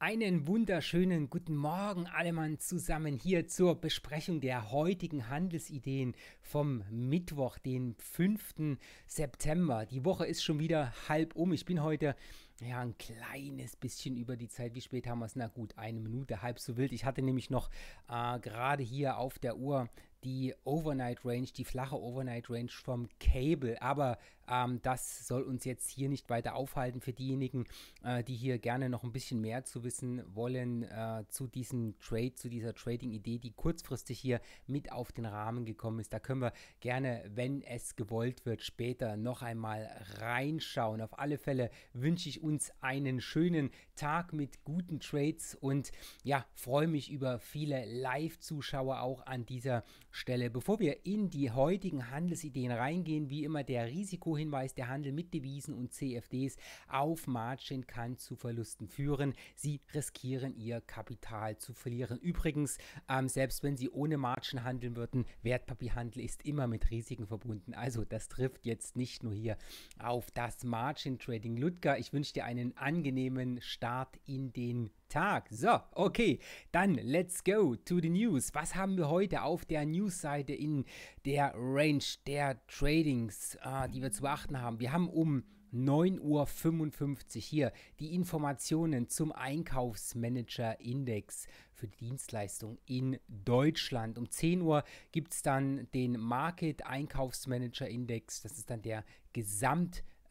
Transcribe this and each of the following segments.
Einen wunderschönen guten Morgen allemann zusammen hier zur Besprechung der heutigen Handelsideen vom Mittwoch, den 5. September. Die Woche ist schon wieder halb um. Ich bin heute ja, ein kleines bisschen über die Zeit. Wie spät haben wir es? Na gut, eine Minute, halb so wild. Ich hatte nämlich noch äh, gerade hier auf der Uhr die Overnight Range, die flache Overnight Range vom Cable. Aber ähm, das soll uns jetzt hier nicht weiter aufhalten für diejenigen, äh, die hier gerne noch ein bisschen mehr zu wissen wollen äh, zu diesem Trade, zu dieser Trading-Idee, die kurzfristig hier mit auf den Rahmen gekommen ist. Da können wir gerne, wenn es gewollt wird, später noch einmal reinschauen. Auf alle Fälle wünsche ich uns einen schönen Tag mit guten Trades und ja, freue mich über viele Live-Zuschauer auch an dieser Stelle. Bevor wir in die heutigen Handelsideen reingehen, wie immer der Risiko Risikohinweis, der Handel mit Devisen und CFDs auf Margin kann zu Verlusten führen. Sie riskieren ihr Kapital zu verlieren. Übrigens, ähm, selbst wenn Sie ohne Margin handeln würden, Wertpapierhandel ist immer mit Risiken verbunden. Also das trifft jetzt nicht nur hier auf das Margin Trading. Ludger, ich wünsche dir einen angenehmen Start in den Tag. So, okay, dann let's go to the news. Was haben wir heute auf der News-Seite in der Range der Tradings, äh, die wir zu beachten haben? Wir haben um 9.55 Uhr hier die Informationen zum Einkaufsmanager-Index für die Dienstleistung in Deutschland. Um 10 Uhr gibt es dann den Market-Einkaufsmanager-Index. Das ist dann der Gesamtindex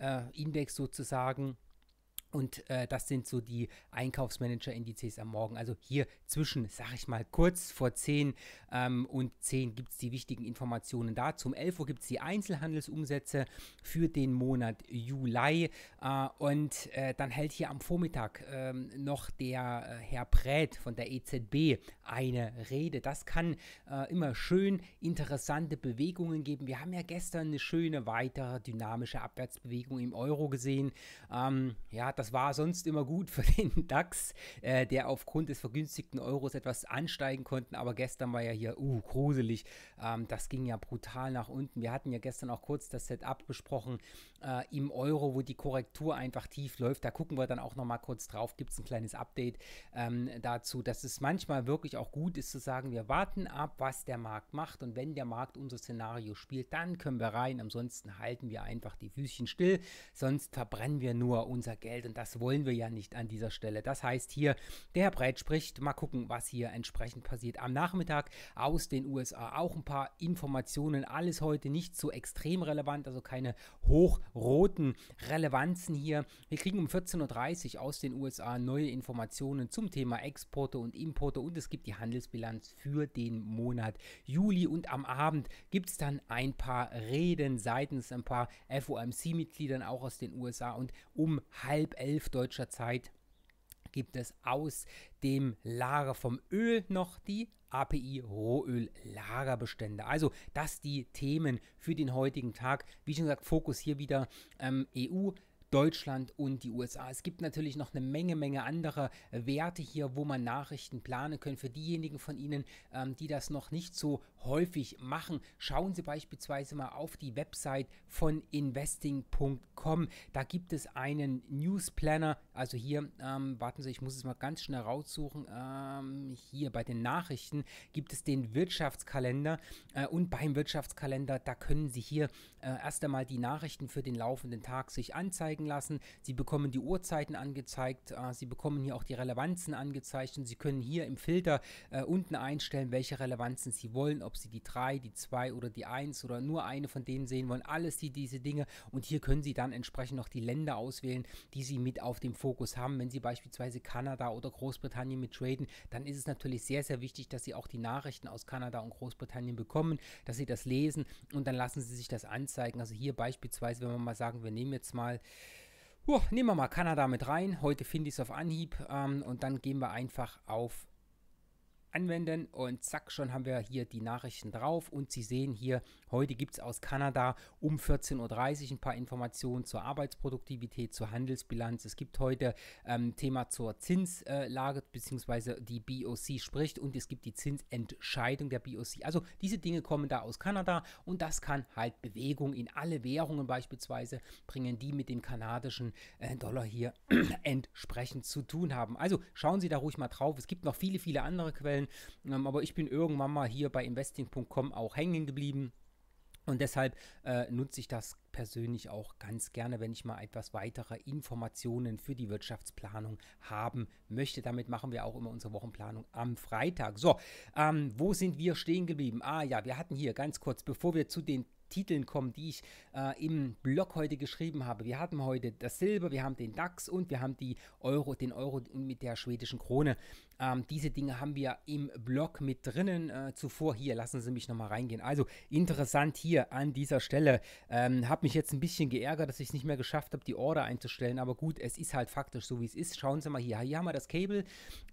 äh, sozusagen und äh, das sind so die Einkaufsmanager-Indizes am Morgen. Also hier zwischen, sag ich mal, kurz vor 10 ähm, und 10 gibt es die wichtigen Informationen dazu. Um 11 Uhr gibt es die Einzelhandelsumsätze für den Monat Juli. Äh, und äh, dann hält hier am Vormittag ähm, noch der äh, Herr Prät von der EZB eine Rede. Das kann äh, immer schön interessante Bewegungen geben. Wir haben ja gestern eine schöne weitere dynamische Abwärtsbewegung im Euro gesehen. Ähm, ja, gesagt, das war sonst immer gut für den DAX, äh, der aufgrund des vergünstigten Euros etwas ansteigen konnte. Aber gestern war ja hier, uh, gruselig. Ähm, das ging ja brutal nach unten. Wir hatten ja gestern auch kurz das Setup besprochen äh, im Euro, wo die Korrektur einfach tief läuft. Da gucken wir dann auch nochmal kurz drauf. Gibt es ein kleines Update ähm, dazu, dass es manchmal wirklich auch gut ist zu sagen, wir warten ab, was der Markt macht. Und wenn der Markt unser Szenario spielt, dann können wir rein. Ansonsten halten wir einfach die Füßchen still. Sonst verbrennen wir nur unser Geld und das wollen wir ja nicht an dieser Stelle. Das heißt hier, der Herr Breit spricht, mal gucken, was hier entsprechend passiert. Am Nachmittag aus den USA auch ein paar Informationen, alles heute nicht so extrem relevant, also keine hochroten Relevanzen hier. Wir kriegen um 14.30 Uhr aus den USA neue Informationen zum Thema Exporte und Importe und es gibt die Handelsbilanz für den Monat Juli und am Abend gibt es dann ein paar Reden seitens ein paar FOMC-Mitgliedern auch aus den USA und um halb elf deutscher Zeit gibt es aus dem Lager vom Öl noch die API Rohöl Lagerbestände. Also das die Themen für den heutigen Tag. Wie schon gesagt, Fokus hier wieder ähm, EU, Deutschland und die USA. Es gibt natürlich noch eine Menge, Menge andere äh, Werte hier, wo man Nachrichten planen können. Für diejenigen von Ihnen, ähm, die das noch nicht so häufig machen, schauen Sie beispielsweise mal auf die Website von investing.com. Da gibt es einen Newsplanner. Also hier, ähm, warten Sie, ich muss es mal ganz schnell raussuchen. Ähm, hier bei den Nachrichten gibt es den Wirtschaftskalender äh, und beim Wirtschaftskalender, da können Sie hier äh, erst einmal die Nachrichten für den laufenden Tag sich anzeigen anzeigen lassen. Sie bekommen die Uhrzeiten angezeigt, äh, Sie bekommen hier auch die Relevanzen angezeigt und Sie können hier im Filter äh, unten einstellen, welche Relevanzen Sie wollen, ob Sie die 3, die 2 oder die 1 oder nur eine von denen sehen wollen. Alles die, diese Dinge und hier können Sie dann entsprechend noch die Länder auswählen, die Sie mit auf dem Fokus haben. Wenn Sie beispielsweise Kanada oder Großbritannien mit traden, dann ist es natürlich sehr, sehr wichtig, dass Sie auch die Nachrichten aus Kanada und Großbritannien bekommen, dass Sie das lesen und dann lassen Sie sich das anzeigen. Also hier beispielsweise, wenn wir mal sagen, wir nehmen jetzt mal Huh, nehmen wir mal Kanada mit rein. Heute finde ich es auf Anhieb. Ähm, und dann gehen wir einfach auf Anwenden und zack, schon haben wir hier die Nachrichten drauf. Und Sie sehen hier, Heute gibt es aus Kanada um 14.30 Uhr ein paar Informationen zur Arbeitsproduktivität, zur Handelsbilanz. Es gibt heute ähm, Thema zur Zinslage, äh, beziehungsweise die BOC spricht und es gibt die Zinsentscheidung der BOC. Also diese Dinge kommen da aus Kanada und das kann halt Bewegung in alle Währungen beispielsweise bringen, die mit dem kanadischen äh, Dollar hier entsprechend zu tun haben. Also schauen Sie da ruhig mal drauf. Es gibt noch viele, viele andere Quellen, ähm, aber ich bin irgendwann mal hier bei investing.com auch hängen geblieben. Und deshalb äh, nutze ich das persönlich auch ganz gerne, wenn ich mal etwas weitere Informationen für die Wirtschaftsplanung haben möchte. Damit machen wir auch immer unsere Wochenplanung am Freitag. So, ähm, wo sind wir stehen geblieben? Ah ja, wir hatten hier ganz kurz, bevor wir zu den Titeln kommen, die ich äh, im Blog heute geschrieben habe. Wir hatten heute das Silber, wir haben den DAX und wir haben die Euro, den Euro mit der schwedischen Krone. Ähm, diese Dinge haben wir im Blog mit drinnen. Äh, zuvor hier, lassen Sie mich nochmal reingehen. Also interessant hier an dieser Stelle. Ähm, habe mich jetzt ein bisschen geärgert, dass ich es nicht mehr geschafft habe, die Order einzustellen. Aber gut, es ist halt faktisch so, wie es ist. Schauen Sie mal hier. Hier haben wir das Cable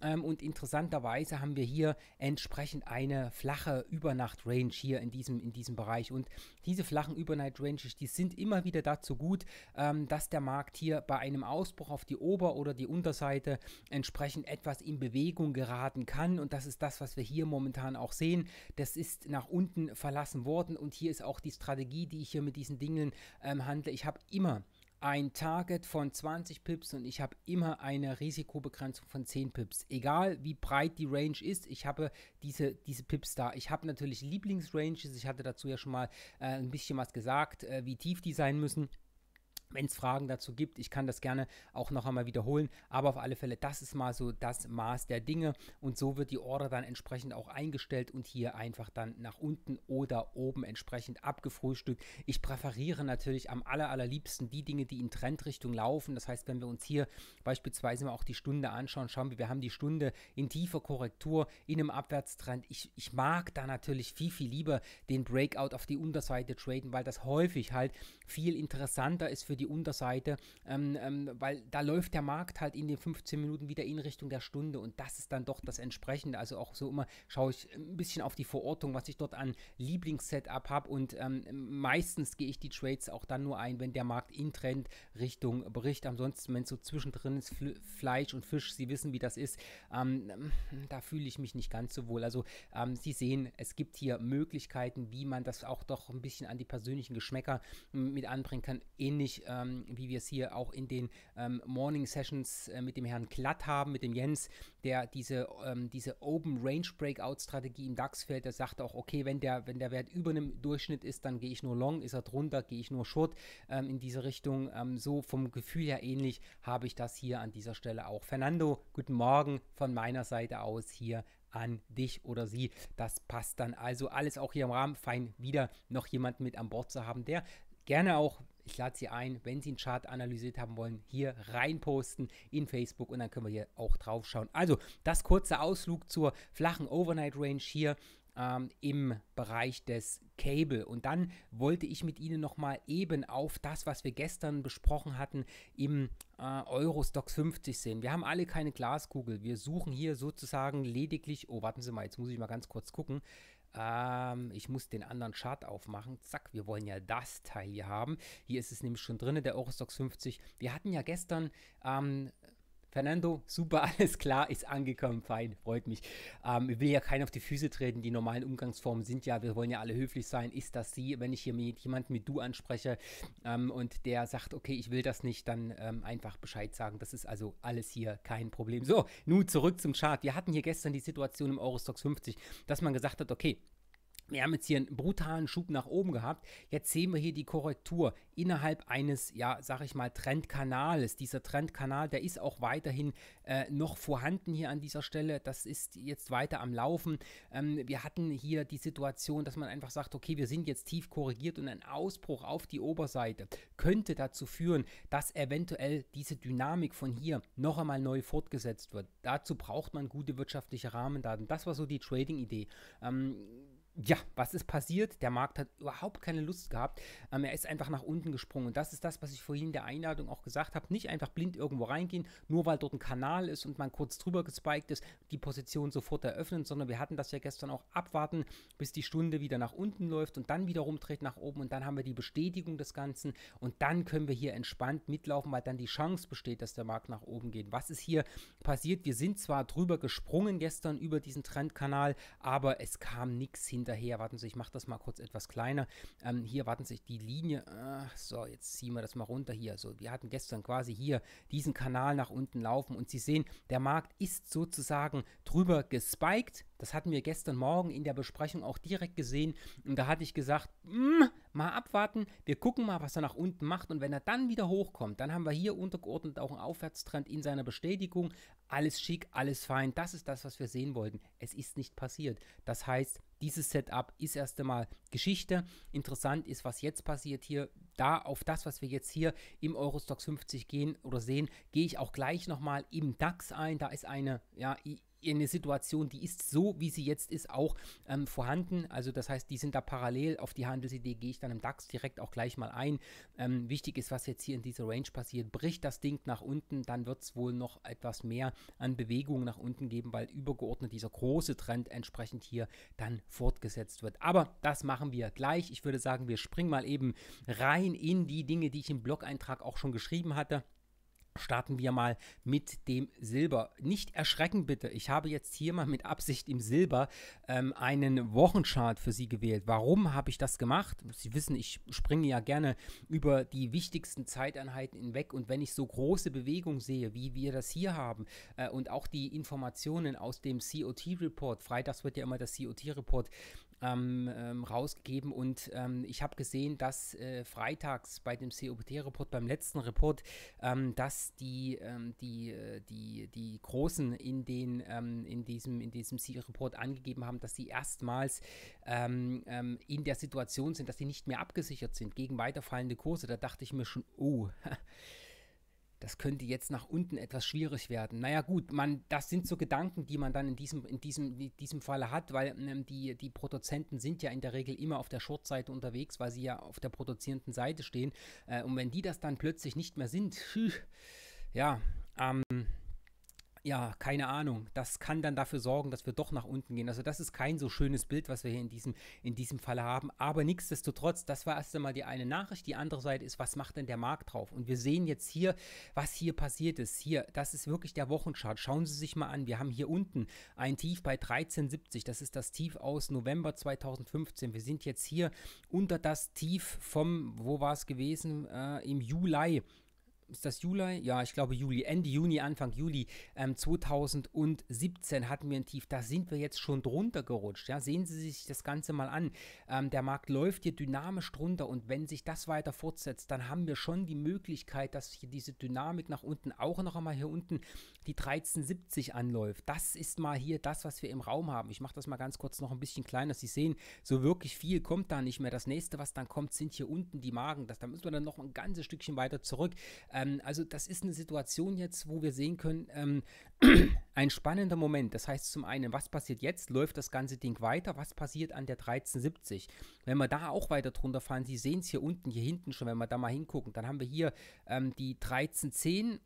ähm, und interessanterweise haben wir hier entsprechend eine flache Übernacht-Range hier in diesem, in diesem Bereich. Und diese flachen Übernight-Ranges, die sind immer wieder dazu gut, ähm, dass der Markt hier bei einem Ausbruch auf die Ober- oder die Unterseite entsprechend etwas in Bewegung Bewegung geraten kann. Und das ist das, was wir hier momentan auch sehen. Das ist nach unten verlassen worden. Und hier ist auch die Strategie, die ich hier mit diesen Dingen ähm, handle. Ich habe immer ein Target von 20 Pips und ich habe immer eine Risikobegrenzung von 10 Pips. Egal wie breit die Range ist, ich habe diese, diese Pips da. Ich habe natürlich Lieblingsranges, ich hatte dazu ja schon mal äh, ein bisschen was gesagt, äh, wie tief die sein müssen. Wenn es Fragen dazu gibt, ich kann das gerne auch noch einmal wiederholen. Aber auf alle Fälle, das ist mal so das Maß der Dinge. Und so wird die Order dann entsprechend auch eingestellt und hier einfach dann nach unten oder oben entsprechend abgefrühstückt. Ich präferiere natürlich am aller, allerliebsten die Dinge, die in Trendrichtung laufen. Das heißt, wenn wir uns hier beispielsweise mal auch die Stunde anschauen, schauen wir, wir haben die Stunde in tiefer Korrektur, in einem Abwärtstrend. Ich, ich mag da natürlich viel, viel lieber den Breakout auf die Unterseite traden, weil das häufig halt viel interessanter ist für für die Unterseite, ähm, ähm, weil da läuft der Markt halt in den 15 Minuten wieder in Richtung der Stunde und das ist dann doch das Entsprechende. Also auch so immer schaue ich ein bisschen auf die Verortung, was ich dort an Lieblingssetup habe und ähm, meistens gehe ich die Trades auch dann nur ein, wenn der Markt in Trend Richtung bricht. Ansonsten, wenn es so zwischendrin ist, Fle Fleisch und Fisch, Sie wissen, wie das ist, ähm, da fühle ich mich nicht ganz so wohl. Also ähm, Sie sehen, es gibt hier Möglichkeiten, wie man das auch doch ein bisschen an die persönlichen Geschmäcker hm, mit anbringen kann. Ähnlich ähm, wie wir es hier auch in den ähm, Morning Sessions äh, mit dem Herrn Klatt haben, mit dem Jens, der diese, ähm, diese Open Range Breakout Strategie im DAX fällt, der sagt auch, okay, wenn der, wenn der Wert über einem Durchschnitt ist, dann gehe ich nur long, ist er drunter, gehe ich nur short ähm, in diese Richtung. Ähm, so vom Gefühl her ähnlich habe ich das hier an dieser Stelle auch. Fernando, guten Morgen von meiner Seite aus hier an dich oder sie. Das passt dann also alles auch hier im Rahmen. Fein wieder noch jemanden mit an Bord zu haben, der gerne auch ich lade Sie ein, wenn Sie einen Chart analysiert haben wollen, hier reinposten in Facebook und dann können wir hier auch drauf schauen. Also das kurze Ausflug zur flachen Overnight Range hier ähm, im Bereich des Cable. Und dann wollte ich mit Ihnen nochmal eben auf das, was wir gestern besprochen hatten, im äh, Eurostox 50 sehen. Wir haben alle keine Glaskugel. Wir suchen hier sozusagen lediglich, oh, warten Sie mal, jetzt muss ich mal ganz kurz gucken. Ähm, ich muss den anderen Chart aufmachen. Zack, wir wollen ja das Teil hier haben. Hier ist es nämlich schon drin, der Eurostox 50. Wir hatten ja gestern... Ähm, Fernando, super, alles klar, ist angekommen, fein, freut mich. Ähm, ich will ja keinen auf die Füße treten, die normalen Umgangsformen sind ja, wir wollen ja alle höflich sein, ist das sie, wenn ich hier mit jemandem mit du anspreche ähm, und der sagt, okay, ich will das nicht, dann ähm, einfach Bescheid sagen, das ist also alles hier kein Problem. So, nun zurück zum Chart. Wir hatten hier gestern die Situation im Eurostox 50, dass man gesagt hat, okay, wir haben jetzt hier einen brutalen Schub nach oben gehabt. Jetzt sehen wir hier die Korrektur innerhalb eines, ja, sag ich mal, Trendkanales. Dieser Trendkanal, der ist auch weiterhin äh, noch vorhanden hier an dieser Stelle. Das ist jetzt weiter am Laufen. Ähm, wir hatten hier die Situation, dass man einfach sagt, okay, wir sind jetzt tief korrigiert und ein Ausbruch auf die Oberseite könnte dazu führen, dass eventuell diese Dynamik von hier noch einmal neu fortgesetzt wird. Dazu braucht man gute wirtschaftliche Rahmendaten. Das war so die Trading-Idee. Ähm, ja, was ist passiert? Der Markt hat überhaupt keine Lust gehabt. Ähm, er ist einfach nach unten gesprungen. Und das ist das, was ich vorhin in der Einladung auch gesagt habe. Nicht einfach blind irgendwo reingehen, nur weil dort ein Kanal ist und man kurz drüber gespiked ist, die Position sofort eröffnen, sondern wir hatten das ja gestern auch abwarten, bis die Stunde wieder nach unten läuft und dann wieder dreht nach oben und dann haben wir die Bestätigung des Ganzen und dann können wir hier entspannt mitlaufen, weil dann die Chance besteht, dass der Markt nach oben geht. Was ist hier passiert? Wir sind zwar drüber gesprungen gestern über diesen Trendkanal, aber es kam nichts hin hinterher, warten Sie, ich mache das mal kurz etwas kleiner. Ähm, hier, warten Sie, die Linie, ach, so, jetzt ziehen wir das mal runter hier. So, wir hatten gestern quasi hier diesen Kanal nach unten laufen und Sie sehen, der Markt ist sozusagen drüber gespiked das hatten wir gestern Morgen in der Besprechung auch direkt gesehen. Und da hatte ich gesagt, mm, mal abwarten, wir gucken mal, was er nach unten macht. Und wenn er dann wieder hochkommt, dann haben wir hier untergeordnet auch einen Aufwärtstrend in seiner Bestätigung. Alles schick, alles fein. Das ist das, was wir sehen wollten. Es ist nicht passiert. Das heißt, dieses Setup ist erst einmal Geschichte. Interessant ist, was jetzt passiert hier. Da auf das, was wir jetzt hier im Eurostox 50 gehen oder sehen, gehe ich auch gleich nochmal im DAX ein. Da ist eine ja, eine Situation, die ist so, wie sie jetzt ist, auch ähm, vorhanden. Also das heißt, die sind da parallel auf die Handelsidee, gehe ich dann im DAX direkt auch gleich mal ein. Ähm, wichtig ist, was jetzt hier in dieser Range passiert. Bricht das Ding nach unten, dann wird es wohl noch etwas mehr an Bewegung nach unten geben, weil übergeordnet dieser große Trend entsprechend hier dann fortgesetzt wird. Aber das machen wir gleich. Ich würde sagen, wir springen mal eben rein in die Dinge, die ich im Blog-Eintrag auch schon geschrieben hatte starten wir mal mit dem Silber. Nicht erschrecken bitte, ich habe jetzt hier mal mit Absicht im Silber ähm, einen Wochenchart für Sie gewählt. Warum habe ich das gemacht? Sie wissen, ich springe ja gerne über die wichtigsten Zeiteinheiten hinweg und wenn ich so große Bewegungen sehe, wie wir das hier haben äh, und auch die Informationen aus dem COT-Report, freitags wird ja immer das COT-Report ähm, ähm, rausgegeben und ähm, ich habe gesehen, dass äh, freitags bei dem COPT-Report, beim letzten Report, ähm, dass die, ähm, die, äh, die, die Großen in, den, ähm, in diesem, in diesem C-Report angegeben haben, dass sie erstmals in der Situation sind, dass sie nicht mehr abgesichert sind gegen weiterfallende Kurse. Da dachte ich mir schon, oh. das könnte jetzt nach unten etwas schwierig werden. Naja gut, man, das sind so Gedanken, die man dann in diesem, in diesem, in diesem Falle hat, weil ähm, die, die Produzenten sind ja in der Regel immer auf der Short-Seite unterwegs, weil sie ja auf der produzierenden Seite stehen. Äh, und wenn die das dann plötzlich nicht mehr sind, ja, ähm, ja, keine Ahnung, das kann dann dafür sorgen, dass wir doch nach unten gehen. Also das ist kein so schönes Bild, was wir hier in diesem, in diesem Fall haben. Aber nichtsdestotrotz, das war erst einmal die eine Nachricht. Die andere Seite ist, was macht denn der Markt drauf? Und wir sehen jetzt hier, was hier passiert ist. Hier, das ist wirklich der Wochenchart. Schauen Sie sich mal an. Wir haben hier unten ein Tief bei 13,70. Das ist das Tief aus November 2015. Wir sind jetzt hier unter das Tief vom, wo war es gewesen? Äh, Im Juli ist das Juli? Ja, ich glaube Juli, Ende Juni, Anfang Juli ähm, 2017 hatten wir ein Tief. Da sind wir jetzt schon drunter gerutscht. Ja? Sehen Sie sich das Ganze mal an. Ähm, der Markt läuft hier dynamisch drunter und wenn sich das weiter fortsetzt, dann haben wir schon die Möglichkeit, dass hier diese Dynamik nach unten auch noch einmal hier unten die 1370 anläuft. Das ist mal hier das, was wir im Raum haben. Ich mache das mal ganz kurz noch ein bisschen kleiner, dass Sie sehen, so wirklich viel kommt da nicht mehr. Das nächste, was dann kommt, sind hier unten die Magen. Das, da müssen wir dann noch ein ganzes Stückchen weiter zurück. Äh, ähm, also das ist eine Situation jetzt, wo wir sehen können, ähm, ein spannender Moment. Das heißt zum einen, was passiert jetzt? Läuft das ganze Ding weiter? Was passiert an der 1370? Wenn wir da auch weiter drunter fahren, Sie sehen es hier unten, hier hinten schon, wenn wir da mal hingucken, dann haben wir hier ähm, die 1310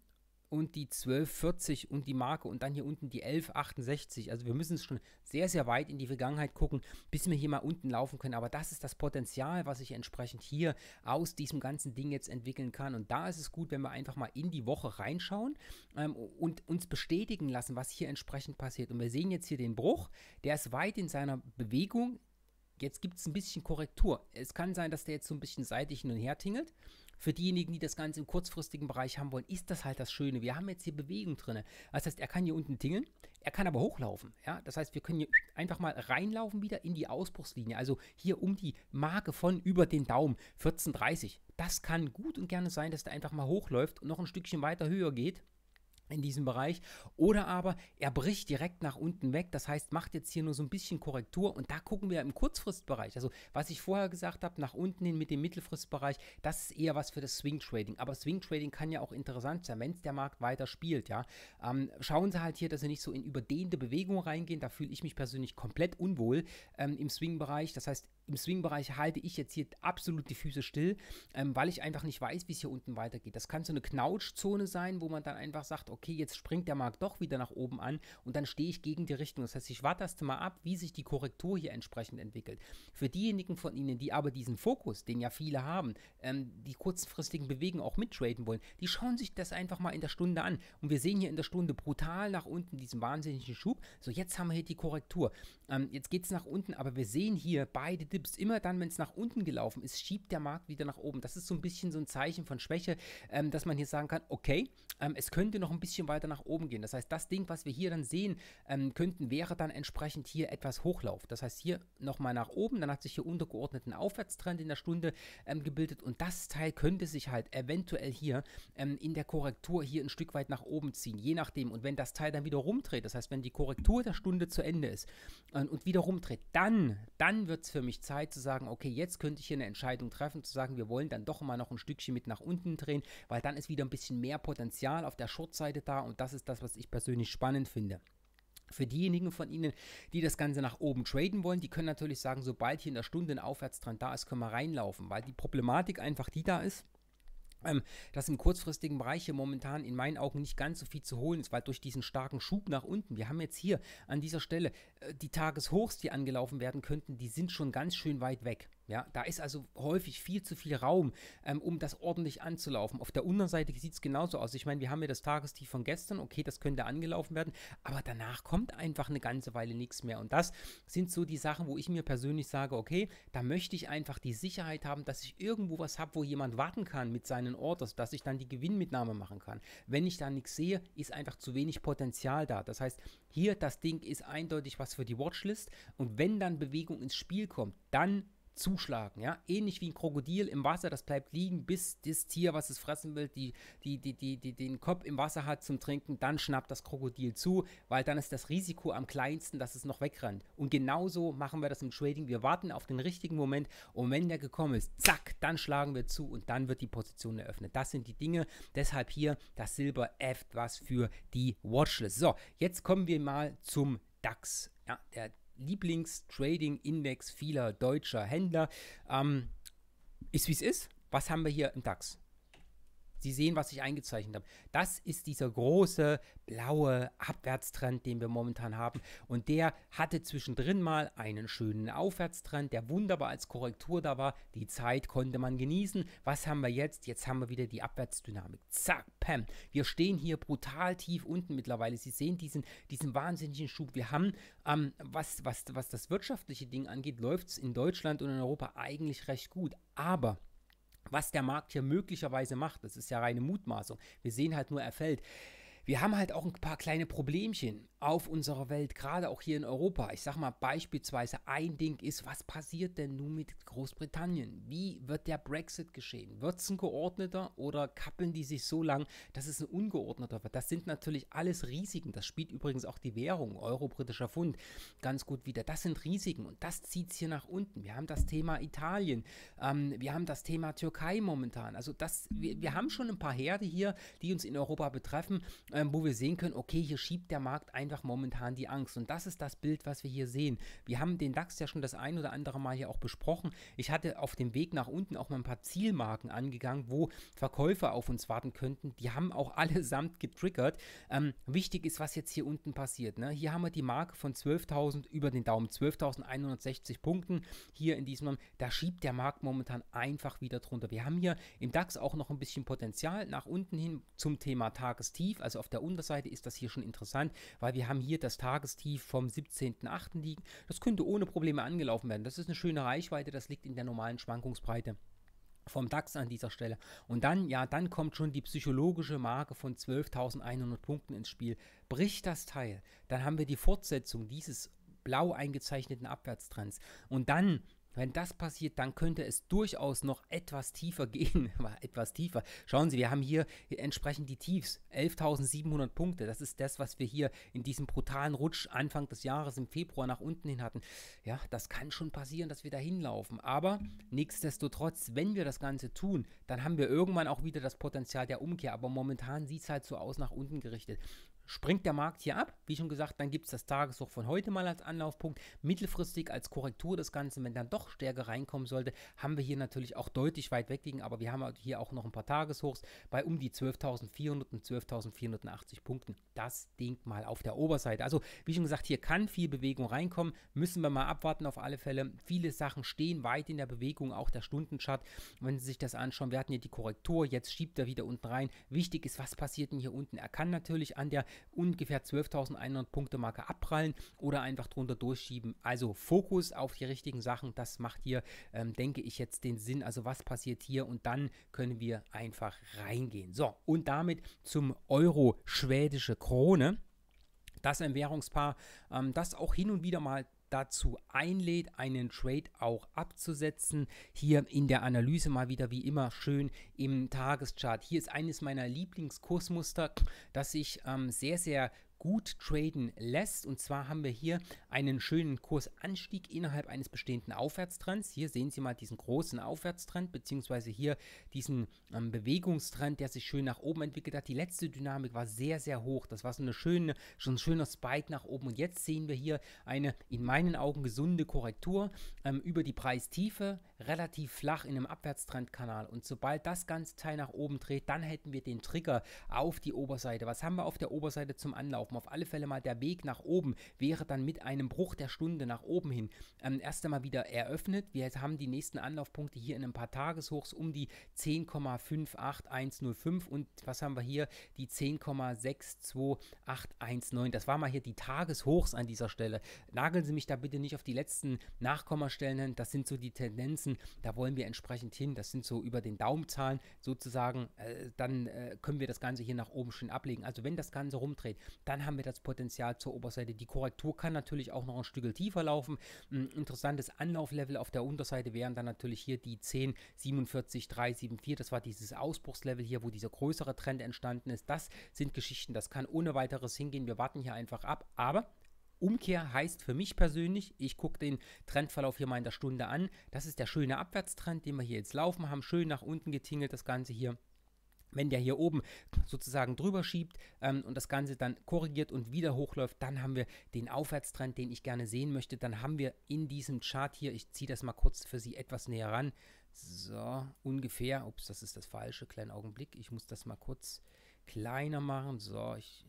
und die 1240 und die Marke und dann hier unten die 1168. Also wir müssen es schon sehr, sehr weit in die Vergangenheit gucken, bis wir hier mal unten laufen können. Aber das ist das Potenzial, was ich entsprechend hier aus diesem ganzen Ding jetzt entwickeln kann. Und da ist es gut, wenn wir einfach mal in die Woche reinschauen ähm, und uns bestätigen lassen, was hier entsprechend passiert. Und wir sehen jetzt hier den Bruch, der ist weit in seiner Bewegung. Jetzt gibt es ein bisschen Korrektur. Es kann sein, dass der jetzt so ein bisschen seitlich hin und her tingelt für diejenigen, die das Ganze im kurzfristigen Bereich haben wollen, ist das halt das Schöne. Wir haben jetzt hier Bewegung drin. Das heißt, er kann hier unten tingeln, er kann aber hochlaufen. Ja? Das heißt, wir können hier einfach mal reinlaufen wieder in die Ausbruchslinie. Also hier um die Marke von über den Daumen, 14,30. Das kann gut und gerne sein, dass der einfach mal hochläuft und noch ein Stückchen weiter höher geht in diesem Bereich. Oder aber er bricht direkt nach unten weg. Das heißt, macht jetzt hier nur so ein bisschen Korrektur und da gucken wir im Kurzfristbereich. Also was ich vorher gesagt habe, nach unten hin mit dem Mittelfristbereich, das ist eher was für das Swing Trading. Aber Swing Trading kann ja auch interessant sein, wenn es der Markt weiter spielt. Ja? Ähm, schauen Sie halt hier, dass Sie nicht so in überdehnte Bewegungen reingehen. Da fühle ich mich persönlich komplett unwohl ähm, im Swing-Bereich. Das heißt, im Swing-Bereich halte ich jetzt hier absolut die Füße still, ähm, weil ich einfach nicht weiß, wie es hier unten weitergeht. Das kann so eine Knautschzone sein, wo man dann einfach sagt, okay, okay, jetzt springt der Markt doch wieder nach oben an und dann stehe ich gegen die Richtung. Das heißt, ich warte erst mal ab, wie sich die Korrektur hier entsprechend entwickelt. Für diejenigen von Ihnen, die aber diesen Fokus, den ja viele haben, ähm, die kurzfristigen Bewegungen auch mittraden wollen, die schauen sich das einfach mal in der Stunde an. Und wir sehen hier in der Stunde brutal nach unten diesen wahnsinnigen Schub. So, jetzt haben wir hier die Korrektur. Ähm, jetzt geht es nach unten, aber wir sehen hier beide Dips. Immer dann, wenn es nach unten gelaufen ist, schiebt der Markt wieder nach oben. Das ist so ein bisschen so ein Zeichen von Schwäche, ähm, dass man hier sagen kann, okay, ähm, es könnte noch ein bisschen bisschen weiter nach oben gehen. Das heißt, das Ding, was wir hier dann sehen ähm, könnten, wäre dann entsprechend hier etwas Hochlauf. Das heißt, hier nochmal nach oben, dann hat sich hier untergeordneten Aufwärtstrend in der Stunde ähm, gebildet und das Teil könnte sich halt eventuell hier ähm, in der Korrektur hier ein Stück weit nach oben ziehen, je nachdem. Und wenn das Teil dann wieder rumdreht, das heißt, wenn die Korrektur der Stunde zu Ende ist äh, und wieder rumdreht, dann, dann wird es für mich Zeit zu sagen, okay, jetzt könnte ich hier eine Entscheidung treffen, zu sagen, wir wollen dann doch mal noch ein Stückchen mit nach unten drehen, weil dann ist wieder ein bisschen mehr Potenzial auf der Short-Seite Seite dar und das ist das, was ich persönlich spannend finde. Für diejenigen von Ihnen, die das Ganze nach oben traden wollen, die können natürlich sagen, sobald hier in der Stunde ein Aufwärtstrend da ist, können wir reinlaufen, weil die Problematik einfach die da ist, ähm, dass im kurzfristigen Bereich hier momentan in meinen Augen nicht ganz so viel zu holen ist, weil durch diesen starken Schub nach unten, wir haben jetzt hier an dieser Stelle äh, die Tageshochs, die angelaufen werden könnten, die sind schon ganz schön weit weg. Ja, da ist also häufig viel zu viel Raum, ähm, um das ordentlich anzulaufen. Auf der unteren Seite sieht es genauso aus. Ich meine, wir haben ja das Tagestief von gestern, okay, das könnte angelaufen werden, aber danach kommt einfach eine ganze Weile nichts mehr. Und das sind so die Sachen, wo ich mir persönlich sage, okay, da möchte ich einfach die Sicherheit haben, dass ich irgendwo was habe, wo jemand warten kann mit seinen Orders, dass ich dann die Gewinnmitnahme machen kann. Wenn ich da nichts sehe, ist einfach zu wenig Potenzial da. Das heißt, hier das Ding ist eindeutig was für die Watchlist. Und wenn dann Bewegung ins Spiel kommt, dann zuschlagen. Ja? Ähnlich wie ein Krokodil im Wasser, das bleibt liegen, bis das Tier, was es fressen will, die, die, die, die, die, den Kopf im Wasser hat zum Trinken, dann schnappt das Krokodil zu, weil dann ist das Risiko am kleinsten, dass es noch wegrennt. Und genauso machen wir das im Trading. Wir warten auf den richtigen Moment und wenn der gekommen ist, zack, dann schlagen wir zu und dann wird die Position eröffnet. Das sind die Dinge. Deshalb hier das Silber F, was für die Watchlist. So, jetzt kommen wir mal zum DAX. Ja, der Lieblingstrading-Index vieler deutscher Händler. Ähm, ist wie es ist. Was haben wir hier im DAX? Sie sehen, was ich eingezeichnet habe. Das ist dieser große blaue Abwärtstrend, den wir momentan haben. Und der hatte zwischendrin mal einen schönen Aufwärtstrend, der wunderbar als Korrektur da war. Die Zeit konnte man genießen. Was haben wir jetzt? Jetzt haben wir wieder die Abwärtsdynamik. Zack, pam. Wir stehen hier brutal tief unten mittlerweile. Sie sehen diesen, diesen wahnsinnigen Schub. Wir haben, ähm, was, was, was das wirtschaftliche Ding angeht, läuft es in Deutschland und in Europa eigentlich recht gut. Aber was der Markt hier möglicherweise macht. Das ist ja reine Mutmaßung. Wir sehen halt nur, er fällt. Wir haben halt auch ein paar kleine Problemchen auf unserer Welt, gerade auch hier in Europa. Ich sage mal beispielsweise ein Ding ist, was passiert denn nun mit Großbritannien? Wie wird der Brexit geschehen? Wird es ein geordneter oder kappeln die sich so lang, dass es ein ungeordneter wird? Das sind natürlich alles Risiken. Das spielt übrigens auch die Währung, Euro, britischer Pfund, ganz gut wieder. Das sind Risiken und das zieht es hier nach unten. Wir haben das Thema Italien, ähm, wir haben das Thema Türkei momentan. Also das, wir, wir haben schon ein paar Herde hier, die uns in Europa betreffen, ähm, wo wir sehen können, okay, hier schiebt der Markt ein einfach momentan die Angst. Und das ist das Bild, was wir hier sehen. Wir haben den DAX ja schon das ein oder andere Mal hier auch besprochen. Ich hatte auf dem Weg nach unten auch mal ein paar Zielmarken angegangen, wo Verkäufer auf uns warten könnten. Die haben auch allesamt getriggert. Ähm, wichtig ist, was jetzt hier unten passiert. Ne? Hier haben wir die Marke von 12.000 über den Daumen, 12.160 Punkten. Hier in diesem, da schiebt der Markt momentan einfach wieder drunter. Wir haben hier im DAX auch noch ein bisschen Potenzial nach unten hin zum Thema Tagestief. Also auf der Unterseite ist das hier schon interessant, weil wir wir haben hier das Tagestief vom 17.8. liegen. Das könnte ohne Probleme angelaufen werden. Das ist eine schöne Reichweite, das liegt in der normalen Schwankungsbreite vom DAX an dieser Stelle. Und dann, ja, dann kommt schon die psychologische Marke von 12.100 Punkten ins Spiel. Bricht das Teil, dann haben wir die Fortsetzung dieses blau eingezeichneten Abwärtstrends. Und dann wenn das passiert, dann könnte es durchaus noch etwas tiefer gehen. etwas tiefer. Schauen Sie, wir haben hier entsprechend die Tiefs. 11.700 Punkte. Das ist das, was wir hier in diesem brutalen Rutsch Anfang des Jahres im Februar nach unten hin hatten. Ja, das kann schon passieren, dass wir da hinlaufen. Aber nichtsdestotrotz, wenn wir das Ganze tun, dann haben wir irgendwann auch wieder das Potenzial der Umkehr. Aber momentan sieht es halt so aus nach unten gerichtet. Springt der Markt hier ab, wie schon gesagt, dann gibt es das Tageshoch von heute mal als Anlaufpunkt. Mittelfristig als Korrektur des Ganzen, wenn dann doch Stärke reinkommen sollte, haben wir hier natürlich auch deutlich weit weg liegen, aber wir haben halt hier auch noch ein paar Tageshochs bei um die 12.400 und 12.480 Punkten. Das Ding mal auf der Oberseite. Also, wie schon gesagt, hier kann viel Bewegung reinkommen, müssen wir mal abwarten auf alle Fälle. Viele Sachen stehen weit in der Bewegung, auch der Stundenchart. Wenn Sie sich das anschauen, wir hatten hier die Korrektur, jetzt schiebt er wieder unten rein. Wichtig ist, was passiert denn hier unten? Er kann natürlich an der ungefähr 12.100 Punkte Marke abprallen oder einfach drunter durchschieben. Also Fokus auf die richtigen Sachen, das macht hier, ähm, denke ich, jetzt den Sinn. Also was passiert hier und dann können wir einfach reingehen. So, und damit zum Euro schwedische Krone. Das ist ein Währungspaar, ähm, das auch hin und wieder mal dazu einlädt, einen Trade auch abzusetzen. Hier in der Analyse mal wieder wie immer schön im Tageschart. Hier ist eines meiner Lieblingskursmuster, das ich ähm, sehr, sehr gut traden lässt. Und zwar haben wir hier einen schönen Kursanstieg innerhalb eines bestehenden Aufwärtstrends. Hier sehen Sie mal diesen großen Aufwärtstrend, beziehungsweise hier diesen ähm, Bewegungstrend, der sich schön nach oben entwickelt hat. Die letzte Dynamik war sehr, sehr hoch. Das war so, eine schöne, so ein schöner Spike nach oben. Und jetzt sehen wir hier eine in meinen Augen gesunde Korrektur ähm, über die Preistiefe relativ flach in einem Abwärtstrendkanal und sobald das ganze Teil nach oben dreht, dann hätten wir den Trigger auf die Oberseite. Was haben wir auf der Oberseite zum Anlaufen? Auf alle Fälle mal der Weg nach oben wäre dann mit einem Bruch der Stunde nach oben hin ähm, erst einmal wieder eröffnet. Wir haben die nächsten Anlaufpunkte hier in ein paar Tageshochs um die 10,58105 und was haben wir hier? Die 10,62819. Das war mal hier die Tageshochs an dieser Stelle. Nageln Sie mich da bitte nicht auf die letzten Nachkommastellen hin. Das sind so die Tendenzen setzen. Da wollen wir entsprechend hin. Das sind so über den Daumenzahlen sozusagen. Äh, dann äh, können wir das Ganze hier nach oben schön ablegen. Also wenn das Ganze rumdreht, dann haben wir das Potenzial zur Oberseite. Die Korrektur kann natürlich auch noch ein Stück tiefer laufen. Ein interessantes Anlauflevel auf der Unterseite wären dann natürlich hier die 1047374. Das war dieses Ausbruchslevel hier, wo dieser größere Trend entstanden ist. Das sind Geschichten, das kann ohne weiteres hingehen. Wir warten hier einfach ab. Aber Umkehr heißt für mich persönlich, ich gucke den Trendverlauf hier mal in der Stunde an. Das ist der schöne Abwärtstrend, den wir hier jetzt laufen haben. Schön nach unten getingelt das Ganze hier. Wenn der hier oben sozusagen drüber schiebt ähm, und das Ganze dann korrigiert und wieder hochläuft, dann haben wir den Aufwärtstrend, den ich gerne sehen möchte. Dann haben wir in diesem Chart hier, ich ziehe das mal kurz für Sie etwas näher ran, so ungefähr, ups, das ist das falsche, kleinen Augenblick, ich muss das mal kurz kleiner machen, so, ich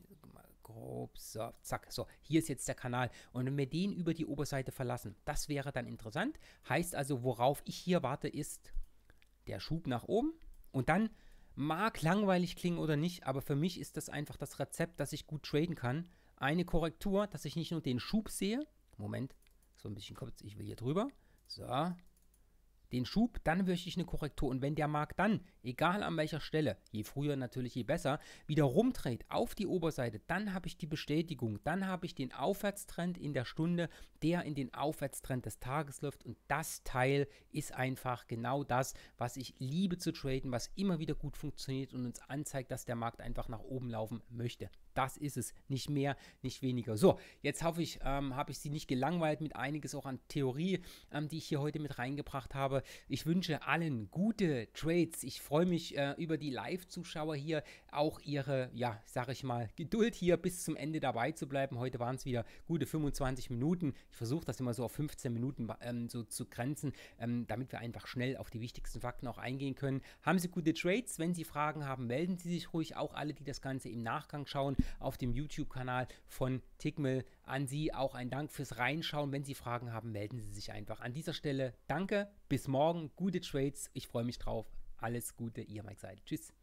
grob, so, zack, so, hier ist jetzt der Kanal. Und wenn wir den über die Oberseite verlassen, das wäre dann interessant. Heißt also, worauf ich hier warte, ist der Schub nach oben und dann mag langweilig klingen oder nicht, aber für mich ist das einfach das Rezept, dass ich gut traden kann. Eine Korrektur, dass ich nicht nur den Schub sehe. Moment, so ein bisschen kurz, ich will hier drüber. So, den Schub, dann möchte ich eine Korrektur. Und wenn der Markt dann, egal an welcher Stelle, je früher natürlich, je besser, wieder rumdreht auf die Oberseite, dann habe ich die Bestätigung, dann habe ich den Aufwärtstrend in der Stunde, der in den Aufwärtstrend des Tages läuft. Und das Teil ist einfach genau das, was ich liebe zu traden, was immer wieder gut funktioniert und uns anzeigt, dass der Markt einfach nach oben laufen möchte. Das ist es. Nicht mehr, nicht weniger. So, jetzt hoffe ich, ähm, habe ich Sie nicht gelangweilt mit einiges auch an Theorie, ähm, die ich hier heute mit reingebracht habe. Ich wünsche allen gute Trades. Ich freue mich äh, über die Live-Zuschauer hier, auch ihre, ja, sage ich mal, Geduld hier bis zum Ende dabei zu bleiben. Heute waren es wieder gute 25 Minuten. Ich versuche das immer so auf 15 Minuten ähm, so zu grenzen, ähm, damit wir einfach schnell auf die wichtigsten Fakten auch eingehen können. Haben Sie gute Trades? Wenn Sie Fragen haben, melden Sie sich ruhig. Auch alle, die das Ganze im Nachgang schauen auf dem YouTube-Kanal von Tickmill. An Sie auch ein Dank fürs Reinschauen. Wenn Sie Fragen haben, melden Sie sich einfach. An dieser Stelle danke, bis morgen, gute Trades. Ich freue mich drauf. Alles Gute, Ihr Mike Seidel. Tschüss.